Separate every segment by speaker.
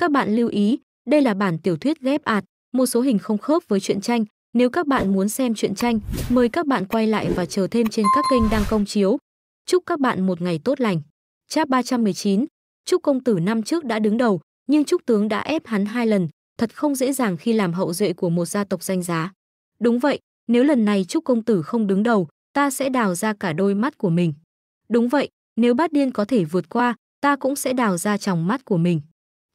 Speaker 1: Các bạn lưu ý, đây là bản tiểu thuyết ghép ạt, một số hình không khớp với truyện tranh. Nếu các bạn muốn xem truyện tranh, mời các bạn quay lại và chờ thêm trên các kênh đang công chiếu. Chúc các bạn một ngày tốt lành. Chap 319, Chúc công tử năm trước đã đứng đầu, nhưng Trúc tướng đã ép hắn hai lần, thật không dễ dàng khi làm hậu duệ của một gia tộc danh giá. Đúng vậy, nếu lần này Trúc công tử không đứng đầu, ta sẽ đào ra cả đôi mắt của mình. Đúng vậy, nếu bát điên có thể vượt qua, ta cũng sẽ đào ra tròng mắt của mình.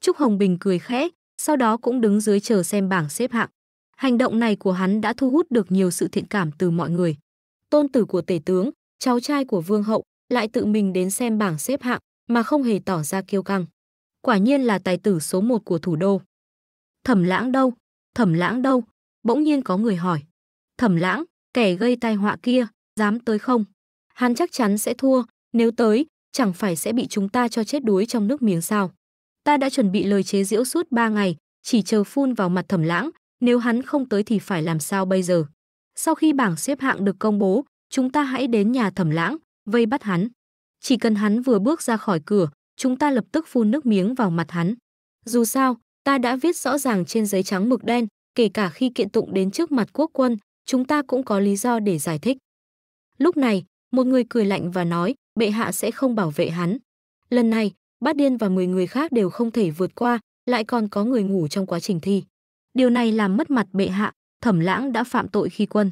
Speaker 1: Trúc Hồng Bình cười khẽ, sau đó cũng đứng dưới chờ xem bảng xếp hạng. Hành động này của hắn đã thu hút được nhiều sự thiện cảm từ mọi người. Tôn tử của tể tướng, cháu trai của vương hậu, lại tự mình đến xem bảng xếp hạng mà không hề tỏ ra kiêu căng. Quả nhiên là tài tử số một của thủ đô. Thẩm lãng đâu? Thẩm lãng đâu? Bỗng nhiên có người hỏi. Thẩm lãng, kẻ gây tai họa kia, dám tới không? Hắn chắc chắn sẽ thua, nếu tới, chẳng phải sẽ bị chúng ta cho chết đuối trong nước miếng sao? ta đã chuẩn bị lời chế giễu suốt ba ngày, chỉ chờ phun vào mặt Thẩm Lãng, nếu hắn không tới thì phải làm sao bây giờ? Sau khi bảng xếp hạng được công bố, chúng ta hãy đến nhà Thẩm Lãng, vây bắt hắn. Chỉ cần hắn vừa bước ra khỏi cửa, chúng ta lập tức phun nước miếng vào mặt hắn. Dù sao, ta đã viết rõ ràng trên giấy trắng mực đen, kể cả khi kiện tụng đến trước mặt quốc quân, chúng ta cũng có lý do để giải thích. Lúc này, một người cười lạnh và nói, bệ hạ sẽ không bảo vệ hắn. Lần này, Bát Điên và 10 người khác đều không thể vượt qua, lại còn có người ngủ trong quá trình thi. Điều này làm mất mặt bệ hạ, Thẩm Lãng đã phạm tội khi quân.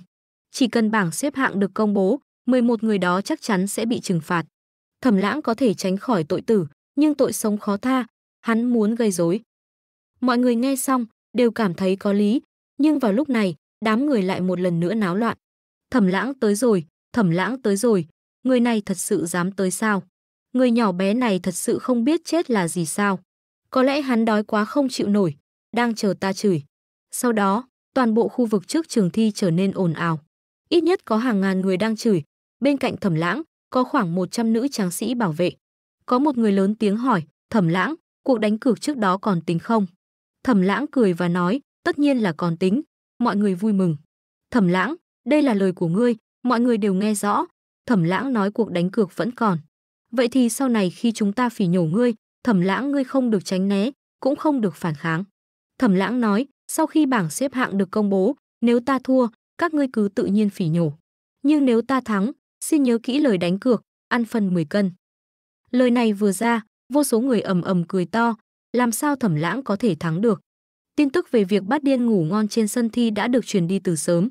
Speaker 1: Chỉ cần bảng xếp hạng được công bố, 11 người đó chắc chắn sẽ bị trừng phạt. Thẩm Lãng có thể tránh khỏi tội tử, nhưng tội sống khó tha, hắn muốn gây rối. Mọi người nghe xong đều cảm thấy có lý, nhưng vào lúc này, đám người lại một lần nữa náo loạn. Thẩm Lãng tới rồi, Thẩm Lãng tới rồi, người này thật sự dám tới sao? Người nhỏ bé này thật sự không biết chết là gì sao. Có lẽ hắn đói quá không chịu nổi, đang chờ ta chửi. Sau đó, toàn bộ khu vực trước trường thi trở nên ồn ào. Ít nhất có hàng ngàn người đang chửi. Bên cạnh thẩm lãng, có khoảng 100 nữ tráng sĩ bảo vệ. Có một người lớn tiếng hỏi, thẩm lãng, cuộc đánh cược trước đó còn tính không? Thẩm lãng cười và nói, tất nhiên là còn tính. Mọi người vui mừng. Thẩm lãng, đây là lời của ngươi, mọi người đều nghe rõ. Thẩm lãng nói cuộc đánh cược vẫn còn. Vậy thì sau này khi chúng ta phỉ nhổ ngươi, thẩm lãng ngươi không được tránh né, cũng không được phản kháng. Thẩm lãng nói, sau khi bảng xếp hạng được công bố, nếu ta thua, các ngươi cứ tự nhiên phỉ nhổ. Nhưng nếu ta thắng, xin nhớ kỹ lời đánh cược, ăn phần 10 cân. Lời này vừa ra, vô số người ầm ầm cười to, làm sao thẩm lãng có thể thắng được. Tin tức về việc bát điên ngủ ngon trên sân thi đã được truyền đi từ sớm.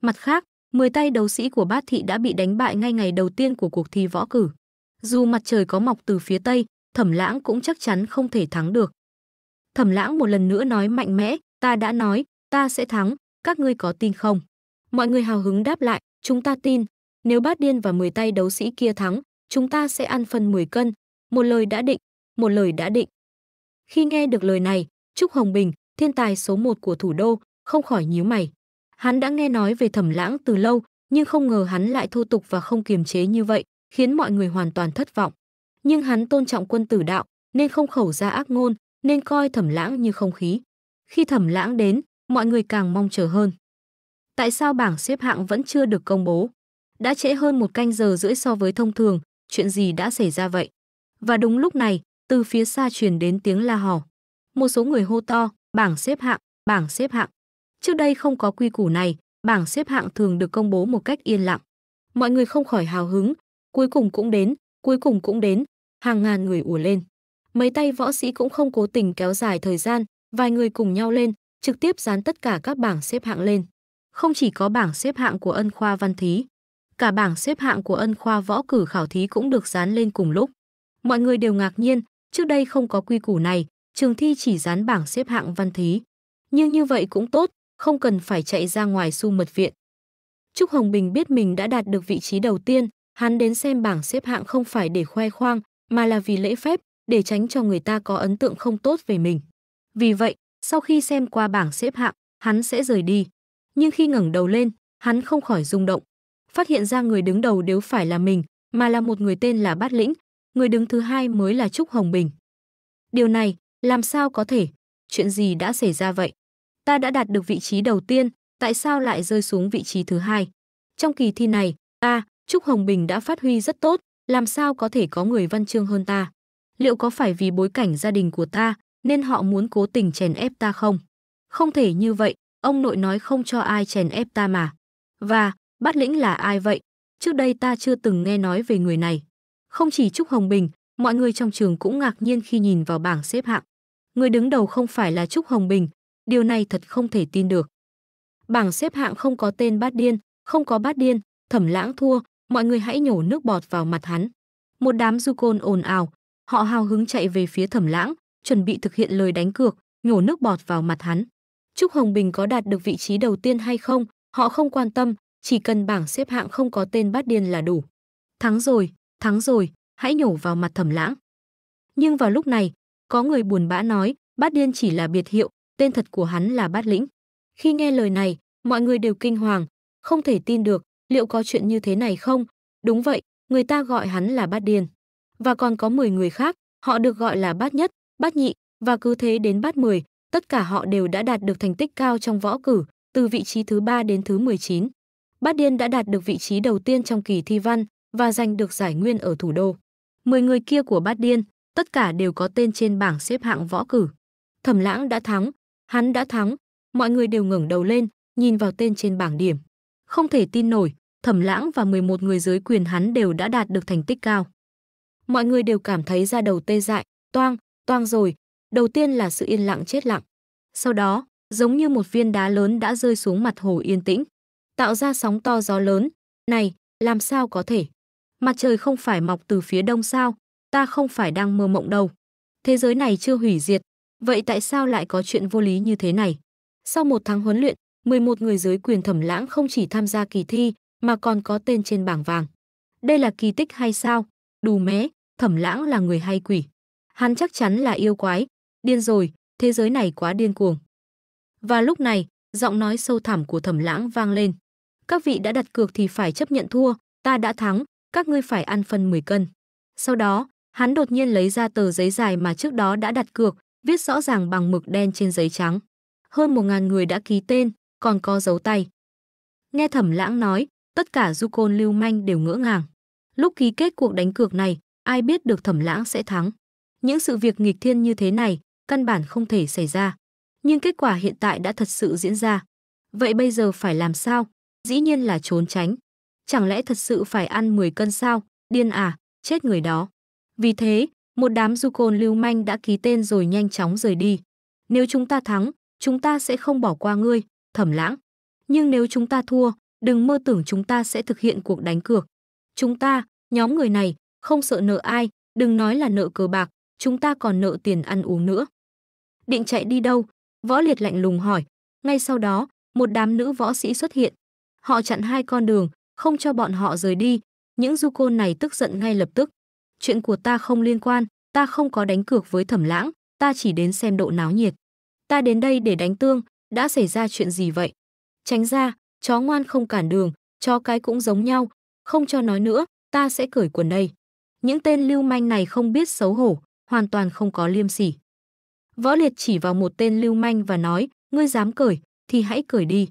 Speaker 1: Mặt khác, 10 tay đấu sĩ của bát thị đã bị đánh bại ngay ngày đầu tiên của cuộc thi võ cử. Dù mặt trời có mọc từ phía tây, Thẩm Lãng cũng chắc chắn không thể thắng được. Thẩm Lãng một lần nữa nói mạnh mẽ, ta đã nói, ta sẽ thắng, các ngươi có tin không? Mọi người hào hứng đáp lại, chúng ta tin, nếu bát điên và 10 tay đấu sĩ kia thắng, chúng ta sẽ ăn phân 10 cân, một lời đã định, một lời đã định. Khi nghe được lời này, Trúc Hồng Bình, thiên tài số 1 của thủ đô, không khỏi nhíu mày. Hắn đã nghe nói về thẩm lãng từ lâu, nhưng không ngờ hắn lại thô tục và không kiềm chế như vậy, khiến mọi người hoàn toàn thất vọng. Nhưng hắn tôn trọng quân tử đạo, nên không khẩu ra ác ngôn, nên coi thẩm lãng như không khí. Khi thẩm lãng đến, mọi người càng mong chờ hơn. Tại sao bảng xếp hạng vẫn chưa được công bố? Đã trễ hơn một canh giờ rưỡi so với thông thường, chuyện gì đã xảy ra vậy? Và đúng lúc này, từ phía xa truyền đến tiếng la hò. Một số người hô to, bảng xếp hạng, bảng xếp hạng. Trước đây không có quy củ này, bảng xếp hạng thường được công bố một cách yên lặng. Mọi người không khỏi hào hứng, cuối cùng cũng đến, cuối cùng cũng đến, hàng ngàn người ùa lên. Mấy tay võ sĩ cũng không cố tình kéo dài thời gian, vài người cùng nhau lên, trực tiếp dán tất cả các bảng xếp hạng lên. Không chỉ có bảng xếp hạng của ân khoa văn thí, cả bảng xếp hạng của ân khoa võ cử khảo thí cũng được dán lên cùng lúc. Mọi người đều ngạc nhiên, trước đây không có quy củ này, trường thi chỉ dán bảng xếp hạng văn thí. Nhưng như vậy cũng tốt, không cần phải chạy ra ngoài su mật viện. Trúc Hồng Bình biết mình đã đạt được vị trí đầu tiên, Hắn đến xem bảng xếp hạng không phải để khoe khoang, mà là vì lễ phép, để tránh cho người ta có ấn tượng không tốt về mình. Vì vậy, sau khi xem qua bảng xếp hạng, hắn sẽ rời đi. Nhưng khi ngẩng đầu lên, hắn không khỏi rung động. Phát hiện ra người đứng đầu đều phải là mình, mà là một người tên là Bát Lĩnh, người đứng thứ hai mới là Trúc Hồng Bình. Điều này, làm sao có thể? Chuyện gì đã xảy ra vậy? Ta đã đạt được vị trí đầu tiên, tại sao lại rơi xuống vị trí thứ hai? Trong kỳ thi này, ta, Trúc Hồng Bình đã phát huy rất tốt, làm sao có thể có người văn chương hơn ta? Liệu có phải vì bối cảnh gia đình của ta nên họ muốn cố tình chèn ép ta không? Không thể như vậy, ông nội nói không cho ai chèn ép ta mà. Và, Bát Lĩnh là ai vậy? Trước đây ta chưa từng nghe nói về người này. Không chỉ Trúc Hồng Bình, mọi người trong trường cũng ngạc nhiên khi nhìn vào bảng xếp hạng. Người đứng đầu không phải là Trúc Hồng Bình, điều này thật không thể tin được. Bảng xếp hạng không có tên Bát Điên, không có Bát Điên, Thẩm Lãng thua, mọi người hãy nhổ nước bọt vào mặt hắn. Một đám du côn ồn ào, họ hào hứng chạy về phía Thẩm Lãng, chuẩn bị thực hiện lời đánh cược, nhổ nước bọt vào mặt hắn. Trúc Hồng Bình có đạt được vị trí đầu tiên hay không, họ không quan tâm, chỉ cần bảng xếp hạng không có tên bát điên là đủ. Thắng rồi, thắng rồi, hãy nhổ vào mặt Thẩm Lãng. Nhưng vào lúc này, có người buồn bã nói, bát điên chỉ là biệt hiệu, tên thật của hắn là bát lĩnh. Khi nghe lời này, mọi người đều kinh hoàng, không thể tin được, liệu có chuyện như thế này không? Đúng vậy, người ta gọi hắn là bát điên. Và còn có 10 người khác, họ được gọi là bát nhất, bát nhị, và cứ thế đến bát 10, tất cả họ đều đã đạt được thành tích cao trong võ cử, từ vị trí thứ 3 đến thứ 19. Bát điên đã đạt được vị trí đầu tiên trong kỳ thi văn và giành được giải nguyên ở thủ đô. 10 người kia của bát điên, tất cả đều có tên trên bảng xếp hạng võ cử. Thẩm lãng đã thắng, hắn đã thắng, mọi người đều ngẩng đầu lên, nhìn vào tên trên bảng điểm. Không thể tin nổi, Thẩm Lãng và 11 người dưới quyền hắn đều đã đạt được thành tích cao. Mọi người đều cảm thấy ra đầu tê dại, toang, toang rồi. Đầu tiên là sự yên lặng chết lặng. Sau đó, giống như một viên đá lớn đã rơi xuống mặt hồ yên tĩnh, tạo ra sóng to gió lớn. Này, làm sao có thể? Mặt trời không phải mọc từ phía đông sao? Ta không phải đang mơ mộng đâu. Thế giới này chưa hủy diệt, vậy tại sao lại có chuyện vô lý như thế này? Sau một tháng huấn luyện, 11 người giới quyền thẩm lãng không chỉ tham gia kỳ thi mà còn có tên trên bảng vàng. Đây là kỳ tích hay sao? Đù mé, thẩm lãng là người hay quỷ. Hắn chắc chắn là yêu quái, điên rồi, thế giới này quá điên cuồng. Và lúc này, giọng nói sâu thẳm của thẩm lãng vang lên. Các vị đã đặt cược thì phải chấp nhận thua, ta đã thắng, các ngươi phải ăn phân 10 cân. Sau đó, hắn đột nhiên lấy ra tờ giấy dài mà trước đó đã đặt cược, viết rõ ràng bằng mực đen trên giấy trắng. Hơn 1.000 người đã ký tên, còn có dấu tay. Nghe thẩm lãng nói, tất cả du côn lưu manh đều ngỡ ngàng. Lúc ký kết cuộc đánh cược này, ai biết được thẩm lãng sẽ thắng. Những sự việc nghịch thiên như thế này, căn bản không thể xảy ra. Nhưng kết quả hiện tại đã thật sự diễn ra. Vậy bây giờ phải làm sao? Dĩ nhiên là trốn tránh. Chẳng lẽ thật sự phải ăn 10 cân sao? Điên à, chết người đó. Vì thế, một đám du côn lưu manh đã ký tên rồi nhanh chóng rời đi. Nếu chúng ta thắng, chúng ta sẽ không bỏ qua ngươi, Thẩm Lãng. Nhưng nếu chúng ta thua, đừng mơ tưởng chúng ta sẽ thực hiện cuộc đánh cược. Chúng ta, nhóm người này, không sợ nợ ai, đừng nói là nợ cờ bạc, chúng ta còn nợ tiền ăn uống nữa. Định chạy đi đâu? Võ Liệt lạnh lùng hỏi. Ngay sau đó, một đám nữ võ sĩ xuất hiện. Họ chặn hai con đường, không cho bọn họ rời đi. Những du côn này tức giận ngay lập tức. Chuyện của ta không liên quan, ta không có đánh cược với thẩm lãng, ta chỉ đến xem độ náo nhiệt. Ta đến đây để đánh tương, đã xảy ra chuyện gì vậy? Tránh ra, chó ngoan không cản đường, chó cái cũng giống nhau, không cho nói nữa, ta sẽ cởi quần đây. Những tên lưu manh này không biết xấu hổ, hoàn toàn không có liêm sỉ. Võ Liệt chỉ vào một tên lưu manh và nói, ngươi dám cởi, thì hãy cởi đi.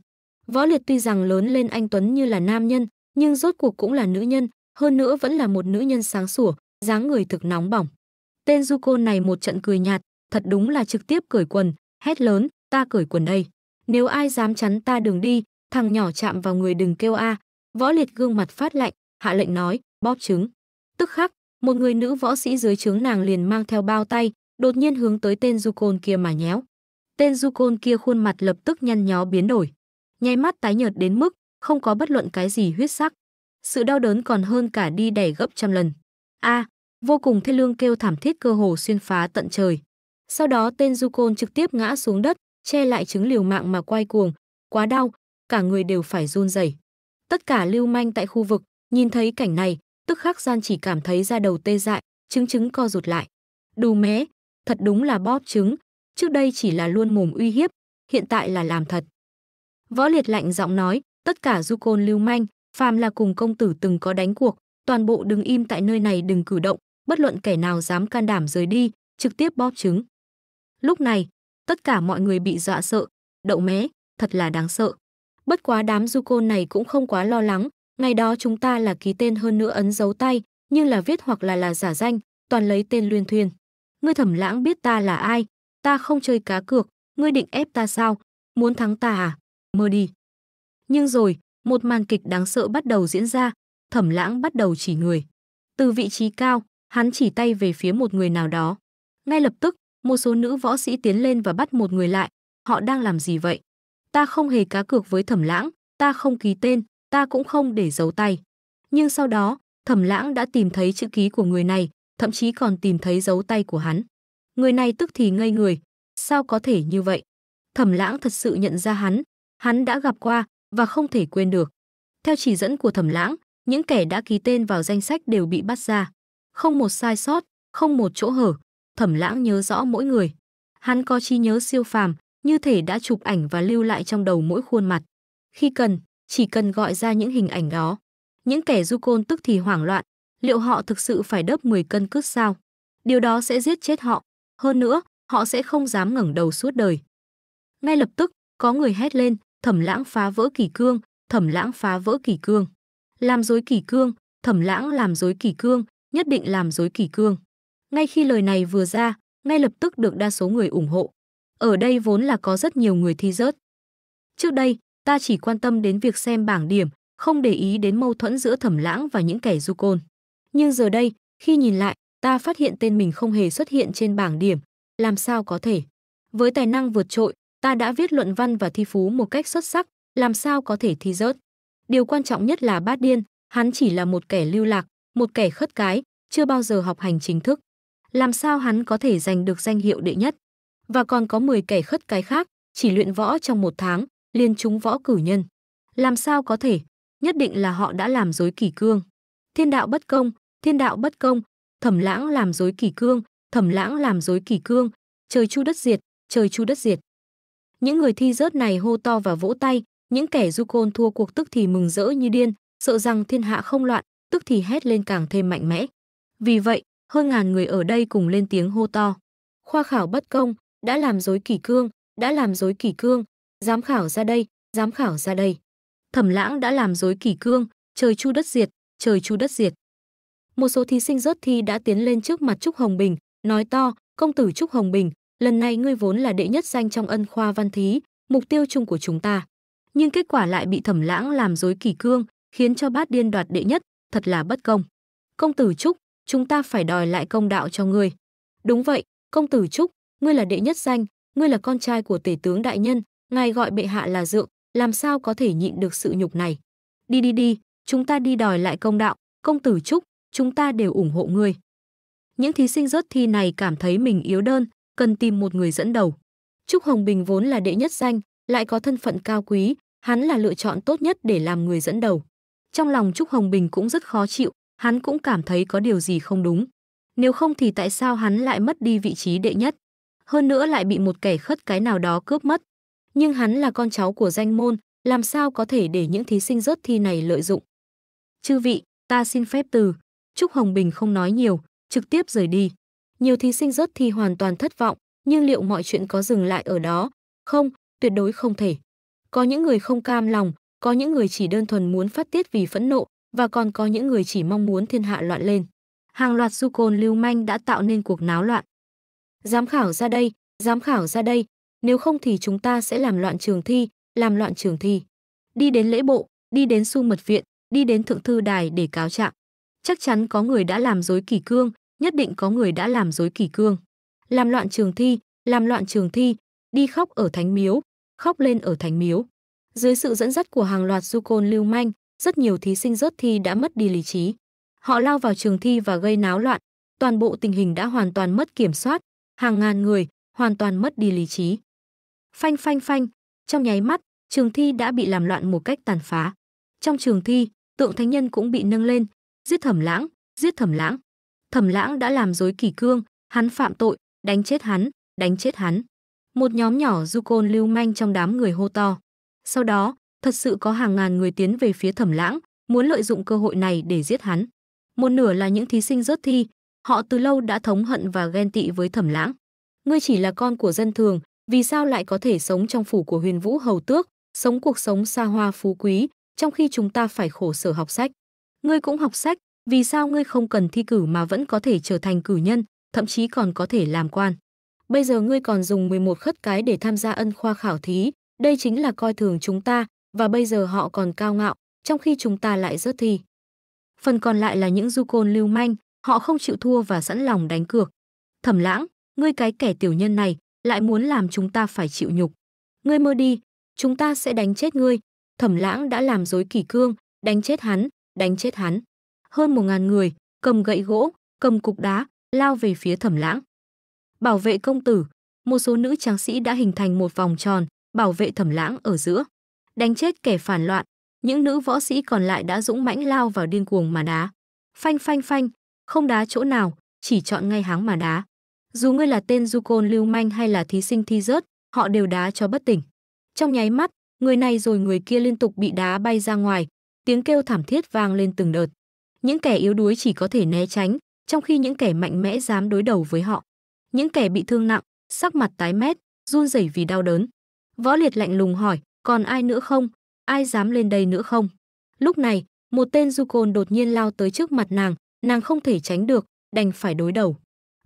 Speaker 1: Võ Liệt tuy rằng lớn lên anh Tuấn như là nam nhân, nhưng rốt cuộc cũng là nữ nhân, hơn nữa vẫn là một nữ nhân sáng sủa, dáng người thực nóng bỏng. Tên du cô này một trận cười nhạt, thật đúng là trực tiếp cởi quần, hét lớn, ta cởi quần đây. Nếu ai dám chắn ta đường đi, thằng nhỏ chạm vào người đừng kêu a. Võ liệt gương mặt phát lạnh, hạ lệnh nói, bóp trứng. Tức khắc, một người nữ võ sĩ dưới trướng nàng liền mang theo bao tay, đột nhiên hướng tới tên du côn kia mà nhéo. Tên du côn kia khuôn mặt lập tức nhăn nhó biến đổi, nháy mắt tái nhợt đến mức không có bất luận cái gì huyết sắc. Sự đau đớn còn hơn cả đi đẻ gấp trăm lần. A, vô cùng thê lương kêu thảm thiết cơ hồ xuyên phá tận trời. Sau đó tên du côn trực tiếp ngã xuống đất, che lại chứng liều mạng mà quay cuồng, quá đau, cả người đều phải run rẩy. Tất cả lưu manh tại khu vực, nhìn thấy cảnh này, tức khắc gian chỉ cảm thấy da đầu tê dại, trứng trứng co rụt lại. Đù mé, thật đúng là bóp trứng, trước đây chỉ là luôn mồm uy hiếp, hiện tại là làm thật. Võ liệt lạnh giọng nói, tất cả du côn lưu manh, phàm là cùng công tử từng có đánh cuộc, toàn bộ đứng im tại nơi này đừng cử động, bất luận kẻ nào dám can đảm rời đi, trực tiếp bóp trứng. Lúc này, Tất cả mọi người bị dọa sợ, đậu mé, thật là đáng sợ. Bất quá đám du côn này cũng không quá lo lắng, ngày đó chúng ta là ký tên hơn nữa ấn dấu tay, nhưng là viết hoặc là là giả danh, toàn lấy tên luyên thuyền. Ngươi thẩm lãng biết ta là ai, ta không chơi cá cược, ngươi định ép ta sao, muốn thắng ta à, mơ đi. Nhưng rồi, một màn kịch đáng sợ bắt đầu diễn ra, thẩm lãng bắt đầu chỉ người. Từ vị trí cao, hắn chỉ tay về phía một người nào đó. Ngay lập tức, một số nữ võ sĩ tiến lên và bắt một người lại. Họ đang làm gì vậy? Ta không hề cá cược với thẩm lãng, ta không ký tên, ta cũng không để giấu tay. Nhưng sau đó, thẩm lãng đã tìm thấy chữ ký của người này, thậm chí còn tìm thấy dấu tay của hắn. Người này tức thì ngây người, sao có thể như vậy? Thẩm lãng thật sự nhận ra hắn, hắn đã gặp qua và không thể quên được. Theo chỉ dẫn của thẩm lãng, những kẻ đã ký tên vào danh sách đều bị bắt ra. Không một sai sót, không một chỗ hở, thẩm lãng nhớ rõ mỗi người. Hắn có trí nhớ siêu phàm, như thể đã chụp ảnh và lưu lại trong đầu mỗi khuôn mặt. Khi cần, chỉ cần gọi ra những hình ảnh đó. Những kẻ du côn tức thì hoảng loạn, liệu họ thực sự phải đớp 10 cân cước sao? Điều đó sẽ giết chết họ. Hơn nữa, họ sẽ không dám ngẩng đầu suốt đời. Ngay lập tức, có người hét lên, thẩm lãng phá vỡ kỳ cương, thẩm lãng phá vỡ kỳ cương. Làm dối kỳ cương, thẩm lãng làm dối kỳ cương, nhất định làm dối kỳ cương. Ngay khi lời này vừa ra, ngay lập tức được đa số người ủng hộ. Ở đây vốn là có rất nhiều người thi rớt. Trước đây, ta chỉ quan tâm đến việc xem bảng điểm, không để ý đến mâu thuẫn giữa thẩm lãng và những kẻ du côn. Nhưng giờ đây, khi nhìn lại, ta phát hiện tên mình không hề xuất hiện trên bảng điểm, làm sao có thể. Với tài năng vượt trội, ta đã viết luận văn và thi phú một cách xuất sắc, làm sao có thể thi rớt. Điều quan trọng nhất là bát điên, hắn chỉ là một kẻ lưu lạc, một kẻ khất cái, chưa bao giờ học hành chính thức làm sao hắn có thể giành được danh hiệu đệ nhất. Và còn có 10 kẻ khất cái khác, chỉ luyện võ trong một tháng, liền trúng võ cử nhân. Làm sao có thể, nhất định là họ đã làm dối kỳ cương. Thiên đạo bất công, thiên đạo bất công, thẩm lãng làm dối kỳ cương, thẩm lãng làm dối kỳ cương, trời chu đất diệt, trời chu đất diệt. Những người thi rớt này hô to và vỗ tay, những kẻ du côn thua cuộc tức thì mừng rỡ như điên, sợ rằng thiên hạ không loạn, tức thì hét lên càng thêm mạnh mẽ. Vì vậy, hơn ngàn người ở đây cùng lên tiếng hô to. Khoa khảo bất công, đã làm dối kỷ cương, đã làm dối kỷ cương, giám khảo ra đây, giám khảo ra đây. Thẩm lãng đã làm dối kỷ cương, trời chu đất diệt, trời chu đất diệt. Một số thí sinh rớt thi đã tiến lên trước mặt Trúc Hồng Bình, nói to, công tử Trúc Hồng Bình, lần này ngươi vốn là đệ nhất danh trong ân khoa văn thí, mục tiêu chung của chúng ta. Nhưng kết quả lại bị thẩm lãng làm dối kỷ cương, khiến cho bát điên đoạt đệ nhất, thật là bất công. Công tử Trúc, chúng ta phải đòi lại công đạo cho ngươi. Đúng vậy, công tử Trúc, ngươi là đệ nhất danh, ngươi là con trai của tể tướng đại nhân, ngài gọi bệ hạ là dượng, làm sao có thể nhịn được sự nhục này. Đi đi đi, chúng ta đi đòi lại công đạo, công tử Trúc, chúng ta đều ủng hộ ngươi. Những thí sinh rớt thi này cảm thấy mình yếu đơn, cần tìm một người dẫn đầu. Trúc Hồng Bình vốn là đệ nhất danh, lại có thân phận cao quý, hắn là lựa chọn tốt nhất để làm người dẫn đầu. Trong lòng Trúc Hồng Bình cũng rất khó chịu, hắn cũng cảm thấy có điều gì không đúng. Nếu không thì tại sao hắn lại mất đi vị trí đệ nhất? Hơn nữa lại bị một kẻ khất cái nào đó cướp mất. Nhưng hắn là con cháu của danh môn, làm sao có thể để những thí sinh rớt thi này lợi dụng? Chư vị, ta xin phép từ. Trúc Hồng Bình không nói nhiều, trực tiếp rời đi. Nhiều thí sinh rớt thi hoàn toàn thất vọng, nhưng liệu mọi chuyện có dừng lại ở đó? Không, tuyệt đối không thể. Có những người không cam lòng, có những người chỉ đơn thuần muốn phát tiết vì phẫn nộ, và còn có những người chỉ mong muốn thiên hạ loạn lên. Hàng loạt du côn lưu manh đã tạo nên cuộc náo loạn. Giám khảo ra đây, giám khảo ra đây, nếu không thì chúng ta sẽ làm loạn trường thi, làm loạn trường thi. Đi đến lễ bộ, đi đến su mật viện, đi đến thượng thư đài để cáo trạng. Chắc chắn có người đã làm dối kỷ cương, nhất định có người đã làm dối kỷ cương. Làm loạn trường thi, làm loạn trường thi, đi khóc ở thánh miếu, khóc lên ở thánh miếu. Dưới sự dẫn dắt của hàng loạt du côn lưu manh, rất nhiều thí sinh rớt thi đã mất đi lý trí. Họ lao vào trường thi và gây náo loạn, toàn bộ tình hình đã hoàn toàn mất kiểm soát, hàng ngàn người hoàn toàn mất đi lý trí. Phanh phanh phanh, trong nháy mắt, trường thi đã bị làm loạn một cách tàn phá. Trong trường thi, tượng thánh nhân cũng bị nâng lên, giết thẩm lãng, giết thẩm lãng. Thẩm lãng đã làm dối kỳ cương, hắn phạm tội, đánh chết hắn, đánh chết hắn. Một nhóm nhỏ du côn lưu manh trong đám người hô to. Sau đó, thật sự có hàng ngàn người tiến về phía Thẩm Lãng, muốn lợi dụng cơ hội này để giết hắn. Một nửa là những thí sinh rớt thi, họ từ lâu đã thống hận và ghen tị với Thẩm Lãng. Ngươi chỉ là con của dân thường, vì sao lại có thể sống trong phủ của Huyền Vũ hầu tước, sống cuộc sống xa hoa phú quý, trong khi chúng ta phải khổ sở học sách? Ngươi cũng học sách, vì sao ngươi không cần thi cử mà vẫn có thể trở thành cử nhân, thậm chí còn có thể làm quan? Bây giờ ngươi còn dùng 11 khất cái để tham gia ân khoa khảo thí, đây chính là coi thường chúng ta, và bây giờ họ còn cao ngạo, trong khi chúng ta lại rớt thi. Phần còn lại là những du côn lưu manh, họ không chịu thua và sẵn lòng đánh cược. Thẩm lãng, ngươi cái kẻ tiểu nhân này, lại muốn làm chúng ta phải chịu nhục. Ngươi mơ đi, chúng ta sẽ đánh chết ngươi. Thẩm lãng đã làm dối kỷ cương, đánh chết hắn, đánh chết hắn. Hơn một ngàn người, cầm gậy gỗ, cầm cục đá, lao về phía thẩm lãng. Bảo vệ công tử, một số nữ tráng sĩ đã hình thành một vòng tròn, bảo vệ thẩm lãng ở giữa đánh chết kẻ phản loạn. Những nữ võ sĩ còn lại đã dũng mãnh lao vào điên cuồng mà đá. Phanh phanh phanh, không đá chỗ nào, chỉ chọn ngay háng mà đá. Dù ngươi là tên du côn lưu manh hay là thí sinh thi rớt, họ đều đá cho bất tỉnh. Trong nháy mắt, người này rồi người kia liên tục bị đá bay ra ngoài, tiếng kêu thảm thiết vang lên từng đợt. Những kẻ yếu đuối chỉ có thể né tránh, trong khi những kẻ mạnh mẽ dám đối đầu với họ. Những kẻ bị thương nặng, sắc mặt tái mét, run rẩy vì đau đớn. Võ Liệt lạnh lùng hỏi, còn ai nữa không? Ai dám lên đây nữa không? Lúc này, một tên du côn đột nhiên lao tới trước mặt nàng, nàng không thể tránh được, đành phải đối đầu.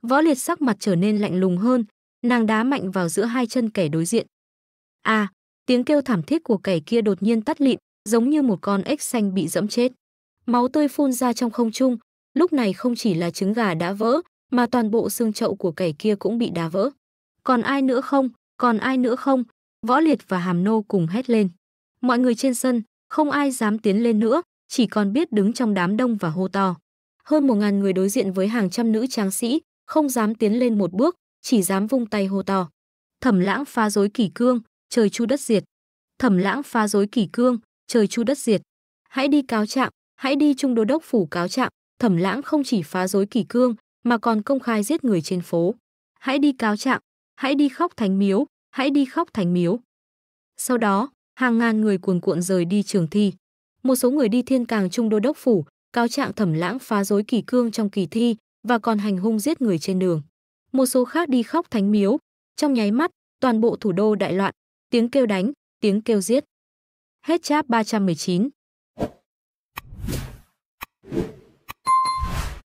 Speaker 1: Võ liệt sắc mặt trở nên lạnh lùng hơn, nàng đá mạnh vào giữa hai chân kẻ đối diện. a à, tiếng kêu thảm thiết của kẻ kia đột nhiên tắt lịm, giống như một con ếch xanh bị dẫm chết. Máu tươi phun ra trong không trung, lúc này không chỉ là trứng gà đã vỡ, mà toàn bộ xương chậu của kẻ kia cũng bị đá vỡ. Còn ai nữa không? Còn ai nữa không? Võ Liệt và Hàm Nô cùng hét lên. Mọi người trên sân, không ai dám tiến lên nữa, chỉ còn biết đứng trong đám đông và hô to. Hơn một ngàn người đối diện với hàng trăm nữ tráng sĩ, không dám tiến lên một bước, chỉ dám vung tay hô to. Thẩm lãng phá rối kỷ cương, trời chu đất diệt. Thẩm lãng phá rối kỷ cương, trời chu đất diệt. Hãy đi cáo trạng, hãy đi trung đô đốc phủ cáo trạng, thẩm lãng không chỉ phá rối kỷ cương, mà còn công khai giết người trên phố. Hãy đi cáo trạng, hãy đi khóc thánh miếu, hãy đi khóc thành miếu. Sau đó, hàng ngàn người cuồn cuộn rời đi trường thi. Một số người đi thiên càng trung đô đốc phủ, cáo trạng thẩm lãng phá rối kỳ cương trong kỳ thi và còn hành hung giết người trên đường. Một số khác đi khóc thánh miếu. Trong nháy mắt, toàn bộ thủ đô đại loạn, tiếng kêu đánh, tiếng kêu giết. Hết chap 319